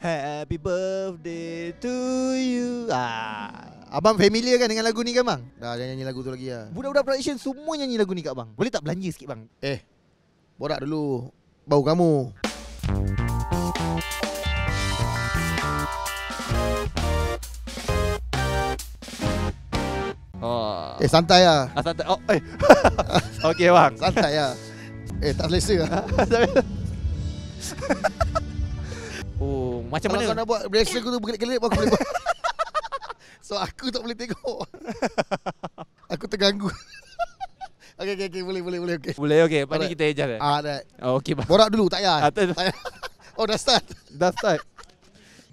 Happy birthday to you. Ah. Abang familiar kan dengan lagu ni kan bang? Dah jangan nyanyi lagu tu lagi lah. Budak-budak production semua nyanyi lagu ni kat bang. Boleh tak belanja sikit bang? Eh. Borak dulu. Bau kamu. Oh. Eh santai lah. Ah, santai. Oh, eh. Okey bang. santai lah. Eh tak selesa lah. Oh, macam Kalau mana? Kalau nak buat bracelet aku tu bergelit-gelit aku boleh buat. so aku tak boleh tengok. aku terganggu. okay, okay, okay, boleh, boleh, boleh, okay. Boleh, okey Pada right. kita ejar. Ah, eh? right. oh, okay, Borak dulu, tak payah. Ah, Oh, dah start. dah start.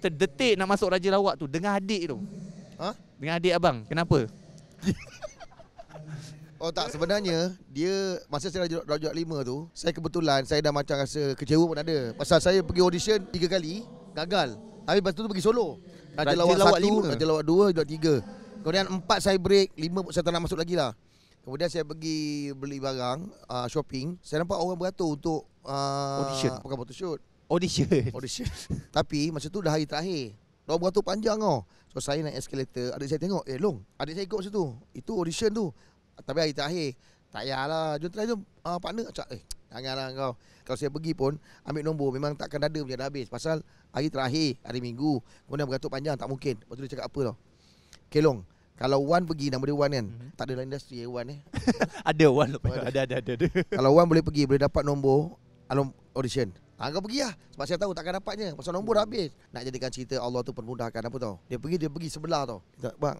Terdetik nak masuk Raja Lawak tu dengan adik tu. Ha? Huh? Dengan adik abang. Kenapa? Oh tak sebenarnya dia masa saya rajuk rajuk lima tu saya kebetulan saya dah macam rasa kecewa pun ada pasal saya pergi audition tiga kali gagal tapi lepas tu, pergi solo Raja, lawat satu, 1, lawat dua, 2, tiga. lawak 3 Kemudian 4 saya break, lima pun saya tak nak masuk lagi lah Kemudian saya pergi beli barang, uh, shopping Saya nampak orang beratur untuk uh, Audition Bukan photo shoot Audition Audition Tapi masa tu dah hari terakhir Orang beratur panjang tau So saya naik escalator, adik saya tengok Eh Long, adik saya ikut situ Itu audition tu tapi hari terakhir Tak payahlah Jom try jom uh, Partner Cak, Eh janganlah kau Kalau saya pergi pun Ambil nombor Memang takkan dada punya dah habis Pasal hari terakhir Hari minggu Kemudian bergantung panjang Tak mungkin Lepas tu dia cakap apa tau Kelong kalau Wan pergi nama dia Wan kan. Mm-hmm. Tak ada dalam industri eh Wan eh. ada Wan. Ada ada ada ada. Kalau Wan boleh pergi boleh dapat nombor alum audition. Ha, kau pergi lah. Sebab saya tahu takkan dapatnya. Pasal nombor dah habis. Nak jadikan cerita Allah tu permudahkan apa tau. Dia pergi, dia pergi sebelah tau. Kata, bang,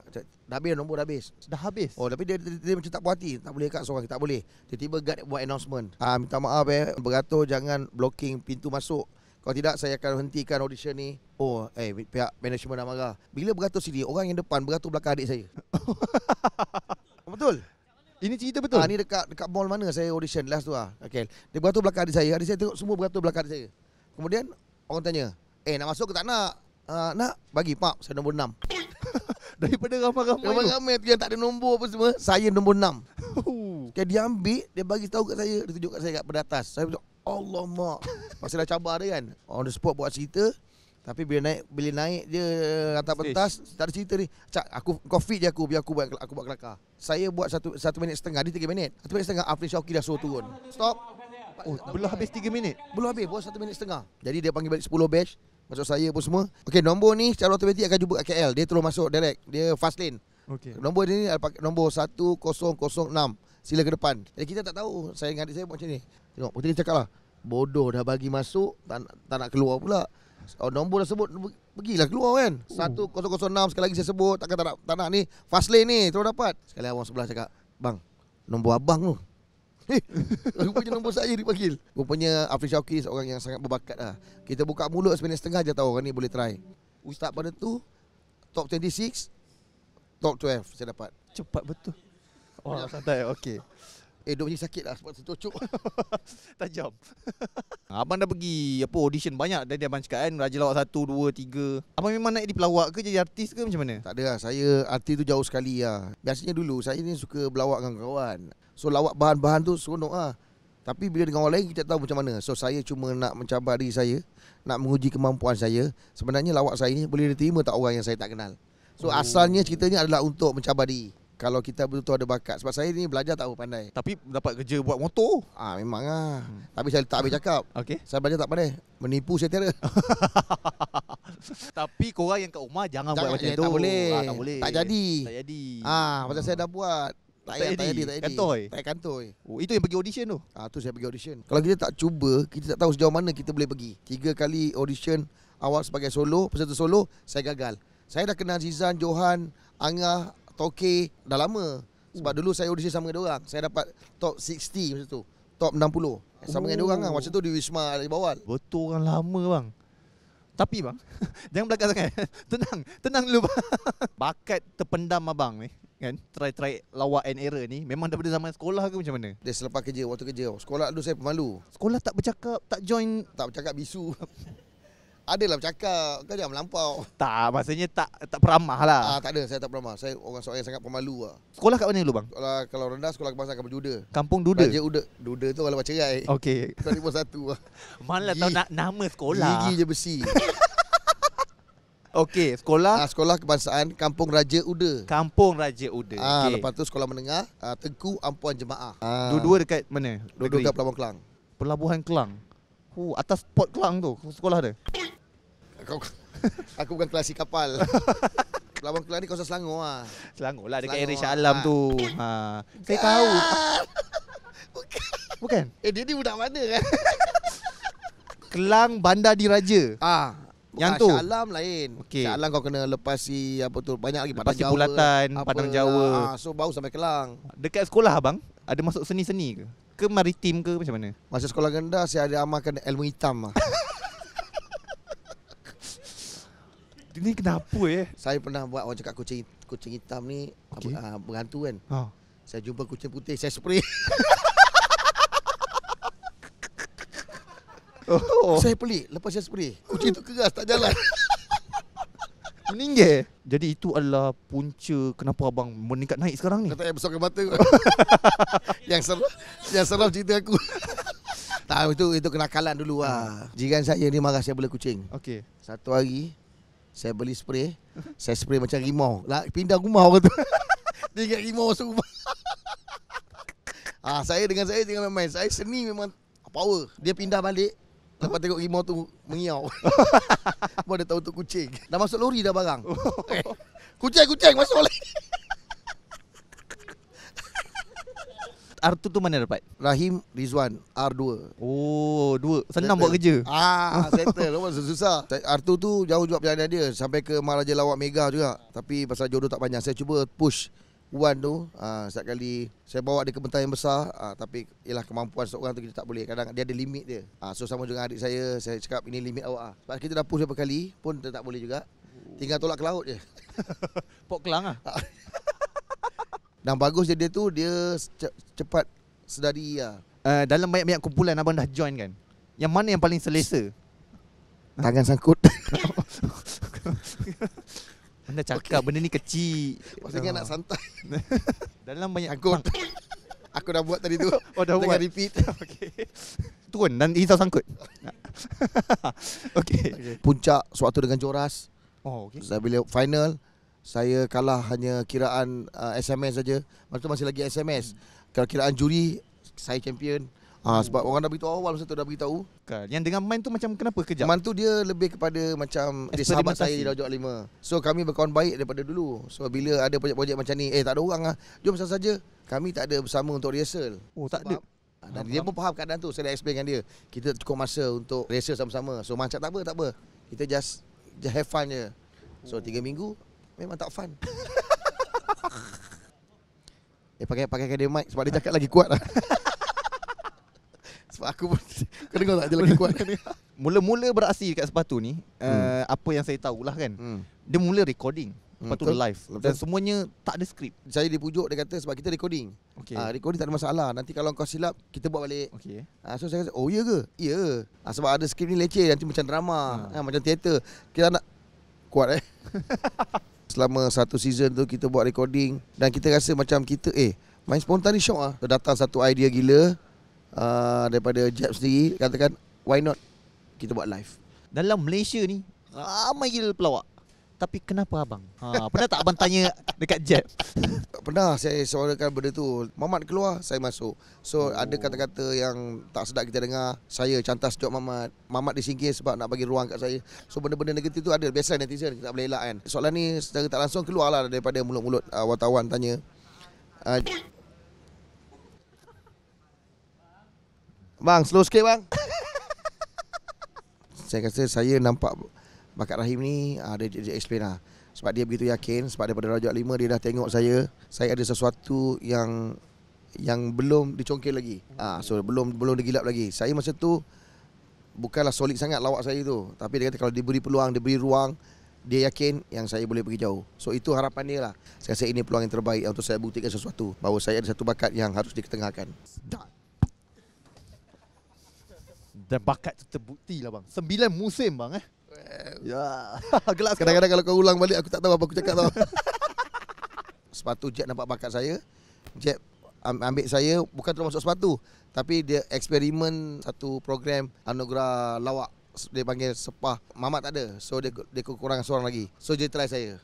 dah habis nombor dah habis. Dah habis? Oh, tapi dia, dia, dia, dia macam tak puas hati. Tak boleh kat seorang. Tak boleh. Tiba-tiba guard buat announcement. Ha, minta maaf eh. Beratur jangan blocking pintu masuk. Kalau tidak, saya akan hentikan audition ni. Oh, eh, pihak management dah marah. Bila beratur sini, orang yang depan beratur belakang adik saya. Ini cerita betul. Ah ha, ni dekat dekat mall mana saya audition last tu ah. Okey. Dia tu belakang adik saya. Adik saya tengok semua beratur belakang adik saya. Kemudian orang tanya, "Eh nak masuk ke tak nak?" Uh, nak bagi pak saya nombor 6. Daripada ramai-ramai. Ramai-ramai tu yang tak ada nombor apa semua, saya nombor enam. Oh. Okey dia ambil, dia bagi tahu kat saya, dia tunjuk kat saya kat pedatas. Saya macam Allah mak. Pasal dah cabar dia kan. On the spot buat cerita. Tapi bila naik bila naik dia eh, atas pentas tak ada cerita ni. Cak aku kau feed je aku biar aku buat aku buat kelakar. Saya buat satu satu minit setengah, dia tiga minit. Satu minit setengah Afri Syauki dah suruh turun. Stop. Oh, belum habis tiga minit? Belum habis, buat satu minit setengah. Jadi dia panggil balik sepuluh batch. Masuk saya pun semua. Okey, nombor ni secara automatik akan jumpa kat KL. Dia terus masuk direct. Dia fast lane. Okey. Nombor ni nombor 1006. Sila ke depan. Jadi kita tak tahu. Saya dengan adik saya buat macam ni. Tengok, putih cakap lah. Bodoh dah bagi masuk, tak, tak nak keluar pula oh, nombor dah sebut pergilah keluar kan. Uh. enam sekali lagi saya sebut takkan tak nak, tak nak ni fast lane ni terus dapat. Sekali abang sebelah cakap, "Bang, nombor abang tu." Rupanya nombor saya dipanggil. Rupanya Afri Syauki seorang yang sangat berbakat lah. Kita buka mulut sebenarnya setengah je tahu orang ni boleh try. Ustaz pada tu top 26 top 12 saya dapat. Cepat betul. Oh, santai. Okey. Eh, dua macam sakit lah sebab tercocok. Tajam. Abang dah pergi apa audition banyak dan dia abang cakap kan Raja Lawak 1, 2, 3 Abang memang naik di pelawak ke jadi artis ke macam mana? Tak ada lah, saya artis tu jauh sekali lah Biasanya dulu saya ni suka berlawak dengan kawan So lawak bahan-bahan tu seronok lah Tapi bila dengan orang lain kita tak tahu macam mana So saya cuma nak mencabar diri saya Nak menguji kemampuan saya Sebenarnya lawak saya ni boleh diterima tak orang yang saya tak kenal So oh. asalnya ceritanya adalah untuk mencabar diri kalau kita betul-betul ada bakat sebab saya ni belajar tak apa pandai tapi dapat kerja buat motor ah memang ah hmm. tapi saya tak habis cakap okey saya belajar tak pandai menipu setera tapi korang yang kat rumah jangan, jangan buat macam eh, tak tu boleh. Ha, tak boleh tak jadi tak jadi ah ha, pasal saya dah buat tak payah, tak jadi, tak jadi. Kantoi? Tak kantoi. Oh, itu yang pergi audition tu? Ah, tu saya pergi audition. Kalau kita tak cuba, kita tak tahu sejauh mana kita boleh pergi. Tiga kali audition awal sebagai solo, peserta solo, saya gagal. Saya dah kenal Zizan, Johan, Angah, toke dah lama. Sebab hmm. dulu saya audition sama dengan orang. Saya dapat top 60 macam tu. Top 60. Sama dengan orang kan. Macam tu di Wisma di bawah. Betul orang lama bang. Tapi bang, jangan belakang sangat. tenang, tenang dulu bang. Bakat terpendam abang ni kan try try lawak and error ni memang daripada zaman sekolah ke macam mana dia selepas kerja waktu kerja sekolah dulu saya pemalu sekolah tak bercakap tak join tak bercakap bisu ada lah bercakap Kau jangan melampau Tak, maksudnya tak tak peramah lah ah, Tak ada, saya tak peramah Saya orang seorang yang sangat pemalu lah Sekolah kat mana dulu bang? Sekolah, kalau rendah, sekolah kebangsaan Kampung Duda Kampung Duda? Raja Uda Duda tu kalau macam cerai Okey Kau ni pun satu lah tahu nak nama sekolah Gigi je besi Okey, sekolah? Ah, sekolah kebangsaan Kampung Raja Uda Kampung Raja Uda ah, okay. Lepas tu sekolah menengah ah, Tengku Ampuan Jemaah ah, Dua-dua dekat mana? Dua-dua dekat Pelabuhan Kelang Pelabuhan Kelang? Uh, atas Port Kelang tu sekolah dia. Aku, aku bukan klasik kapal. Lawan Kelang ni kawasan Selangor lah. Selangor lah, dekat Selangor area Syalam ah. tu. Ha. Saya tahu. Bukan. bukan. Eh, dia ni budak mana kan? Kelang Bandar Diraja. Ah. Yang ah, tu. Syalam lain. Okay. Syalam kau kena lepasi apa tu banyak lagi Padang Jawa. Bulatan, Padang Jawa. Lah. Ah, so bau sampai Kelang. Dekat sekolah abang, ada masuk seni-seni ke? Ke maritim ke macam mana? Masa sekolah rendah saya ada amalkan ilmu hitam lah. Ini kenapa eh? Saya pernah buat orang cakap kucing kucing hitam ni okay. uh, ah, berhantu kan. Ha. Oh. Saya jumpa kucing putih, saya spray. oh. Saya pelik lepas saya spray. Kucing itu keras tak jalan. meninggir. Jadi itu adalah punca kenapa abang meningkat naik sekarang ni. Kata yang besar mata. yang seram, yang seram cerita aku. tak, itu itu kenakalan dulu lah. Hmm. Jiran saya ni marah saya boleh kucing. Okey. Satu hari, saya beli spray Saya spray macam rimau lah, Pindah rumah orang tu Dia ingat rimau masuk rumah ah, Saya dengan saya tinggal main-main Saya seni memang power Dia pindah balik huh? Lepas tengok rimau tu Mengiau Mana tahu tu kucing Dah masuk lori dah barang eh, Kucing-kucing masuk lagi R2 tu mana dapat? Rahim Rizwan R2. Oh, dua. Senang settle. buat kerja. Ah, settle. Lama susah. R2 tu jauh juga perjalanan dia sampai ke Maharaja Lawak Mega juga. Tapi pasal jodoh tak banyak saya cuba push Wan tu uh, Setiap kali Saya bawa dia ke bentang yang besar uh, Tapi Ialah kemampuan seorang tu Kita tak boleh Kadang dia ada limit dia uh, So sama juga adik saya Saya cakap ini limit awak lah. Sebab kita dah push beberapa kali Pun kita tak boleh juga Tinggal tolak ke laut je Pok Kelang lah dan bagus dia, dia tu dia cepat sedari lah. Uh, dalam banyak-banyak kumpulan abang dah join kan? Yang mana yang paling selesa? Tangan sangkut. Anda cakap okay. benda ni kecil. Maksudnya no. nak santai. dalam banyak aku Aku dah buat tadi tu. Oh dah Jangan buat. repeat. Okay. Turun dan risau sangkut. Okey. okay. Puncak suatu dengan Joras. Oh okay. Bila final saya kalah hanya kiraan uh, SMS saja. Masa tu masih lagi SMS. Hmm. Kalau kiraan juri, saya champion. Ah, ha, sebab orang dah beritahu awal masa tu dah beritahu. Kan. Yang dengan Man tu macam kenapa kejap? Man tu dia lebih kepada macam dia sahabat saya di Rojok 5. So kami berkawan baik daripada dulu. So bila ada projek-projek macam ni, eh tak ada orang ah. Jom sama saja. Kami tak ada bersama untuk rehearsal. Oh, tak ada. Dan dia pun faham keadaan tu. Saya dah explain dengan dia. Kita cukup masa untuk rehearsal sama-sama. So macam tak apa, tak apa. Kita just just have fun je. So 3 minggu memang tak fun. eh pakai pakai kedai mic sebab dia cakap lagi kuat lah. sebab aku pun kena dengar tak dia lagi kuat ni. Mula-mula beraksi dekat sepatu ni, eh, hmm. uh, apa yang saya tahu lah kan. Hmm. Dia mula recording. Lepas hmm, tu live Lepas Dan semuanya tak ada skrip Saya dipujuk dia kata sebab kita recording okay. Uh, ah, recording tak ada masalah Nanti kalau kau silap kita buat balik okay. Uh, ah, so saya kata oh iya ke? Ya yeah. uh, Sebab ada skrip ni leceh nanti macam drama ha. uh, Macam teater Kita nak kuat eh selama satu season tu kita buat recording dan kita rasa macam kita eh main spontan ni syok ah. So, datang satu idea gila uh, daripada Jeb sendiri katakan why not kita buat live. Dalam Malaysia ni ramai gila pelawak tapi kenapa abang? Ha, pernah tak abang tanya dekat Jeb? pernah saya suarakan benda tu. Mamat keluar, saya masuk. So oh. ada kata-kata yang tak sedap kita dengar. Saya cantas Jok Mamat. Mamat disingkir sebab nak bagi ruang kat saya. So benda-benda negatif tu ada. Biasa netizen kita tak boleh elak kan. Soalan ni secara tak langsung keluarlah daripada mulut-mulut uh, wartawan tanya. Uh, bang, slow sikit bang. saya kata saya nampak Bakat Rahim ni uh, dia, dia explain lah Sebab dia begitu yakin Sebab daripada rajuk lima Dia dah tengok saya Saya ada sesuatu yang Yang belum dicongkir lagi uh, So belum belum digilap lagi Saya masa tu Bukanlah solid sangat lawak lah saya tu Tapi dia kata kalau diberi peluang Diberi ruang dia yakin yang saya boleh pergi jauh. So itu harapan dia lah. Saya rasa ini peluang yang terbaik untuk saya buktikan sesuatu. Bahawa saya ada satu bakat yang harus diketengahkan. Dan bakat tu terbukti lah bang. Sembilan musim bang eh. Ya. Gelas. Kadang-kadang kalau kau ulang balik aku tak tahu apa aku cakap tau. sepatu Jet nampak bakat saya. Jet ambil saya bukan termasuk sepatu tapi dia eksperimen satu program anugerah lawak dia panggil sepah mamat tak ada so dia dia kekurangan seorang lagi so dia try saya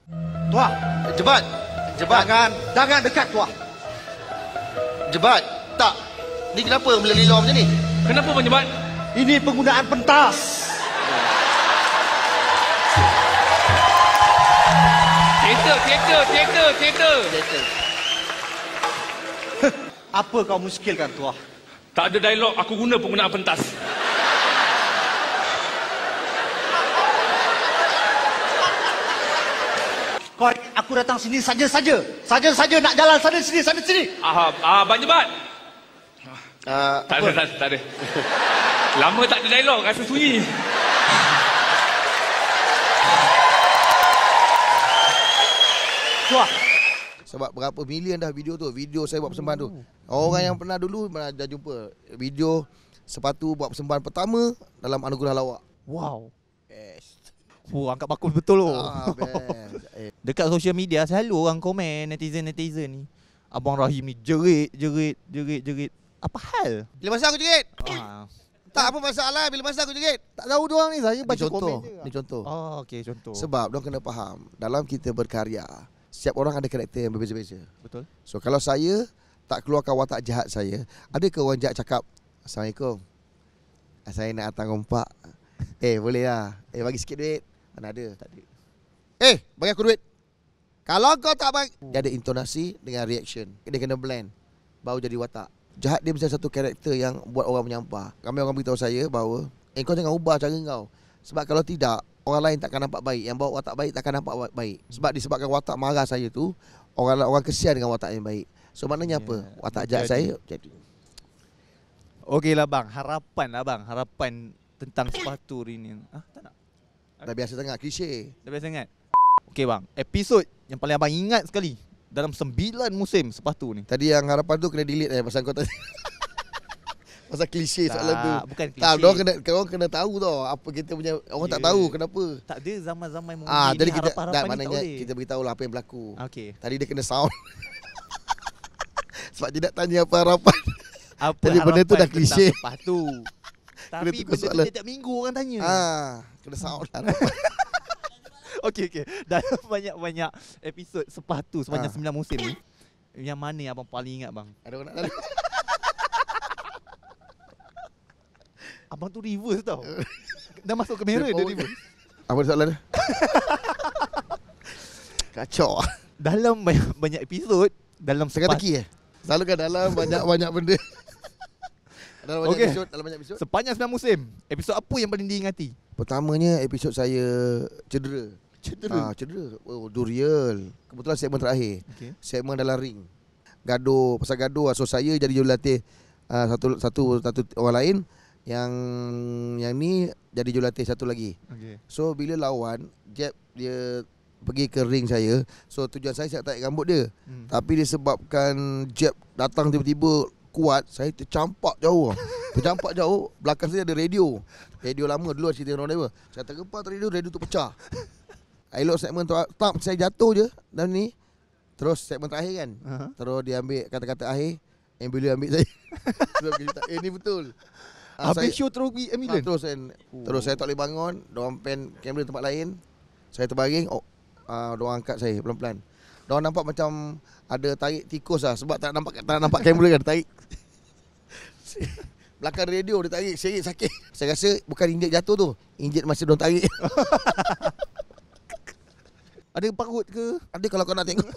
tua jebat jebat jangan jangan dekat tua jebat tak ni kenapa melilong macam ni kenapa menjebat? ini penggunaan pentas Teater, teater, teater, teater. Apa kau muskilkan tuah? Tak ada dialog, aku guna penggunaan pentas. Kau, aku datang sini saja-saja. Saja-saja nak jalan sana sini, sana sini. Ah, ah, Abang Jebat. Uh, tak apa? ada, tak ada. Lama tak ada dialog, rasa sunyi. Wah. Sebab berapa million dah video tu, video saya buat persembahan tu. Hmm. Orang hmm. yang pernah dulu pernah dah jumpa video sepatu buat persembahan pertama dalam anugerah lawak. Wow. Yes. Oh, angkat bakul betul oh. Ah, best. Eh. Dekat social media selalu orang komen netizen-netizen ni. Abang Rahim ni jerit, jerit, jerit, jerit. Apa hal? Bila masa aku jerit? Ah. Tak apa masalah bila masa aku jerit. Tak tahu dia orang ni saya baca contoh. komen je. Ni contoh. Oh, okey contoh. Sebab dia kena faham dalam kita berkarya setiap orang ada karakter yang berbeza-beza. Betul. So kalau saya tak keluarkan watak jahat saya, ada ke orang jahat cakap, Assalamualaikum. Saya nak datang rompak. Eh, boleh lah. Eh, bagi sikit duit. Mana ada. Tak ada. Eh, bagi aku duit. Kalau kau tak bagi. Dia ada intonasi dengan reaction. Dia kena blend. Baru jadi watak. Jahat dia macam satu karakter yang buat orang menyampah. Ramai orang beritahu saya bahawa, eh, kau jangan ubah cara kau. Sebab kalau tidak, orang lain takkan nampak baik yang bawa watak baik takkan nampak baik sebab disebabkan watak marah saya tu orang orang kesian dengan watak yang baik so maknanya yeah. apa ya, watak jahat saya jadi okey lah bang harapan lah bang harapan tentang sepatu ini ah tak nak dah biasa sangat klise dah biasa sangat okey bang episod yang paling abang ingat sekali dalam sembilan musim sepatu ni tadi yang harapan tu kena delete eh pasal kau tadi Pasal klise soalan tu. Bukan klise. Tak, kena kau kena tahu tau apa kita punya orang yeah. tak ya. tahu kenapa. Tak ada zaman-zaman mungkin. Ah, jadi kita kan tak maknanya kita beritahu lah apa yang berlaku. Okey. Tadi dia kena sound. Sebab dia nak tanya apa harapan. Apa jadi harapan benda tu dah klise. Apa tu? Tapi benda tu setiap minggu orang tanya. Ah, kena sound lah. okey okey. dah banyak-banyak episod sepatu sepanjang ha. Ah. 9 musim ni, yang mana yang abang paling ingat bang? Ada orang nak tanya. Abang tu reverse tau Dah masuk kamera dia, dia reverse Apa dia dia? Kacau Dalam banyak, banyak episod Dalam sekat teki eh Selalu kan dalam banyak-banyak benda Dalam banyak okay. episod Dalam banyak episod Sepanjang 9 musim Episod apa yang paling diingati? Pertamanya episod saya Cedera Cedera? Ah, cedera oh, Durial Kebetulan segmen terakhir okay. Segmen dalam ring Gaduh Pasal gaduh So saya jadi jurulatih uh, satu, satu, satu orang lain yang yang ni jadi jurulatih satu lagi. Okay. So bila lawan, Jeb dia pergi ke ring saya. So tujuan saya saya tarik rambut dia. Hmm. Tapi disebabkan Jeb datang tiba-tiba kuat, saya tercampak jauh. tercampak jauh, belakang saya ada radio. Radio lama dulu cerita orang dia. Saya tergempar radio, radio tu pecah. Elok segmen tu, tak saya jatuh je dan ni. Terus segmen terakhir kan. Uh-huh. Terus dia ambil kata-kata akhir. Ambulans ambil saya. Terus kita, eh ni betul. Ah, Habis show terus pergi ambulans? Ah, terus saya oh. Terus saya tak boleh bangun Diorang pen kamera tempat lain Saya terbaring Oh uh, ah, Diorang angkat saya pelan-pelan Diorang nampak macam Ada tarik tikus lah Sebab tak nampak tak nampak kamera kan Tarik Belakang radio dia tarik Serik sakit Saya rasa bukan injet jatuh tu Injet masih diorang tarik Ada parut ke? Ada kalau kau nak tengok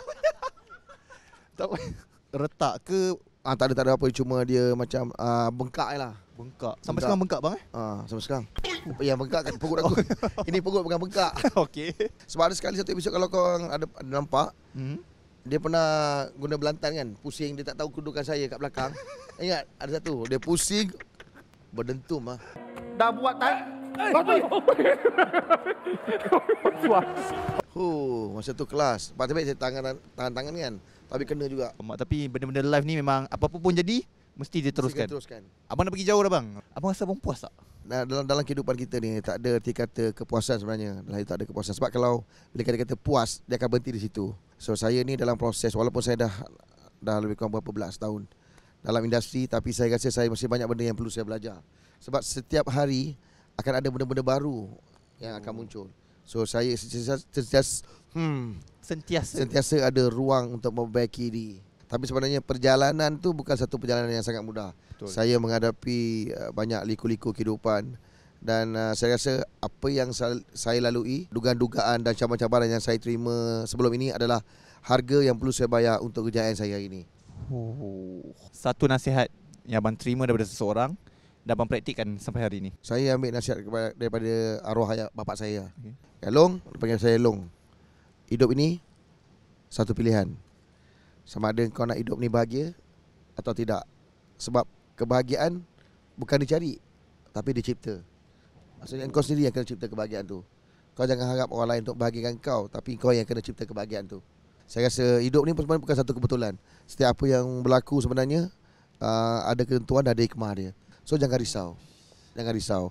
Retak ke Ah tak ada tak ada apa cuma dia macam uh, bengkak lah Bengkak. Sampai bengkak. sekarang bengkak bang eh? Ah sampai sekarang. Uh. Ya bengkak kan perut aku. Ini perut bukan bengkak. Okey. Sebab ada sekali satu episod kalau kau ada, ada nampak. Hmm. Dia pernah guna belantan kan Pusing dia tak tahu kedudukan saya kat belakang Ingat ada satu Dia pusing Berdentum lah Dah buat tak? Oh, eh, masa tu kelas. Patut Pak Tebek tangan tangan tangan kan. Tapi kena juga. Mak, tapi benda-benda live ni memang apa-apa pun jadi mesti dia teruskan. Mesti teruskan. Abang nak pergi jauh dah bang. Abang rasa abang puas tak? Nah, dalam dalam kehidupan kita ni tak ada arti kata kepuasan sebenarnya. Dalam tak ada kepuasan sebab kalau bila kata, kata puas dia akan berhenti di situ. So saya ni dalam proses walaupun saya dah dah lebih kurang berapa belas tahun dalam industri tapi saya rasa saya masih banyak benda yang perlu saya belajar. Sebab setiap hari akan ada benda-benda baru yang akan oh. muncul. So saya sentiasa Hmm. Sentiasa. Sentiasa ada ruang untuk memperbaiki diri. Tapi sebenarnya perjalanan tu bukan satu perjalanan yang sangat mudah. Betul. Saya menghadapi uh, banyak liku-liku kehidupan dan uh, saya rasa apa yang saya lalui, dugaan-dugaan dan cabaran-cabaran yang saya terima sebelum ini adalah harga yang perlu saya bayar untuk kejayaan saya hari ini. Oh. Satu nasihat yang abang terima daripada seseorang dan abang praktikkan sampai hari ini. Saya ambil nasihat daripada arwah ayah bapak saya. Okay. Ya, Long, panggil saya Long hidup ini satu pilihan. Sama ada kau nak hidup ni bahagia atau tidak. Sebab kebahagiaan bukan dicari tapi dicipta. Maksudnya kau sendiri yang kena cipta kebahagiaan tu. Kau jangan harap orang lain untuk bahagiakan kau tapi kau yang kena cipta kebahagiaan tu. Saya rasa hidup ni sebenarnya bukan satu kebetulan. Setiap apa yang berlaku sebenarnya ah, ada ketentuan dan ada hikmah dia. So jangan risau. Jangan risau.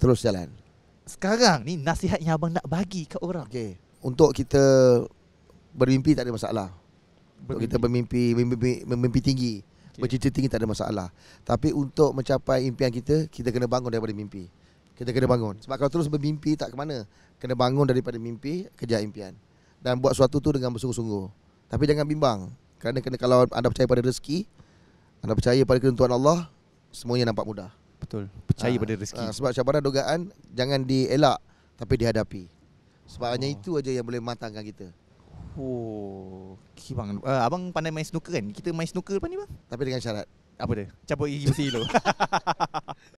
Terus jalan. Sekarang ni nasihat yang abang nak bagi ke orang. Okey untuk kita bermimpi tak ada masalah. Bermimpi. Untuk kita bermimpi bermimpi, bermimpi tinggi, okay. bercita tinggi tak ada masalah. Tapi untuk mencapai impian kita, kita kena bangun daripada mimpi. Kita kena bangun. Sebab kalau terus bermimpi tak ke mana. Kena bangun daripada mimpi, kejar impian. Dan buat sesuatu tu dengan bersungguh-sungguh. Tapi jangan bimbang. Kerana kena kalau anda percaya pada rezeki, anda percaya pada ketentuan Allah, semuanya nampak mudah. Betul. Percaya ha, pada rezeki. Ha, sebab cabaran dugaan jangan dielak tapi dihadapi. Sebab oh. hanya itu aja yang boleh matangkan kita. Oh, bang. Uh, abang pandai main snooker kan? Kita main snooker apa ni bang? Tapi dengan syarat. Apa dia? Cabut gigi besi tu.